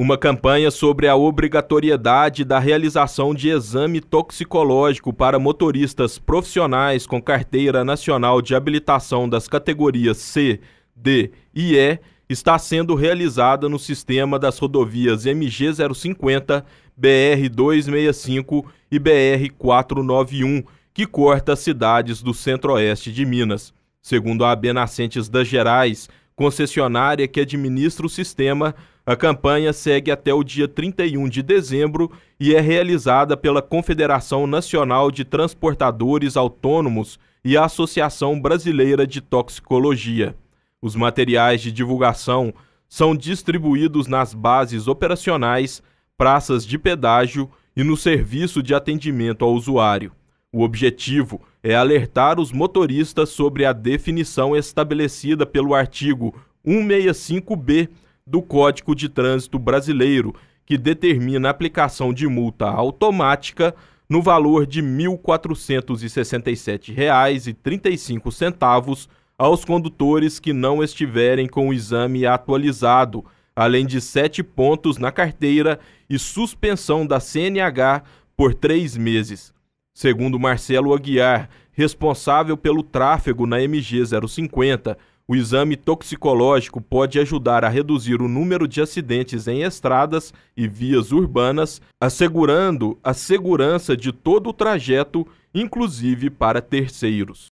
Uma campanha sobre a obrigatoriedade da realização de exame toxicológico para motoristas profissionais com carteira nacional de habilitação das categorias C, D e E está sendo realizada no sistema das rodovias MG 050, BR 265 e BR 491, que corta as cidades do centro-oeste de Minas. Segundo a AB Nascentes das Gerais, concessionária que administra o sistema, a campanha segue até o dia 31 de dezembro e é realizada pela Confederação Nacional de Transportadores Autônomos e a Associação Brasileira de Toxicologia. Os materiais de divulgação são distribuídos nas bases operacionais, praças de pedágio e no serviço de atendimento ao usuário. O objetivo é alertar os motoristas sobre a definição estabelecida pelo artigo 165B do Código de Trânsito Brasileiro, que determina a aplicação de multa automática no valor de R$ 1.467,35 aos condutores que não estiverem com o exame atualizado, além de sete pontos na carteira e suspensão da CNH por três meses. Segundo Marcelo Aguiar, responsável pelo tráfego na MG 050, o exame toxicológico pode ajudar a reduzir o número de acidentes em estradas e vias urbanas, assegurando a segurança de todo o trajeto, inclusive para terceiros.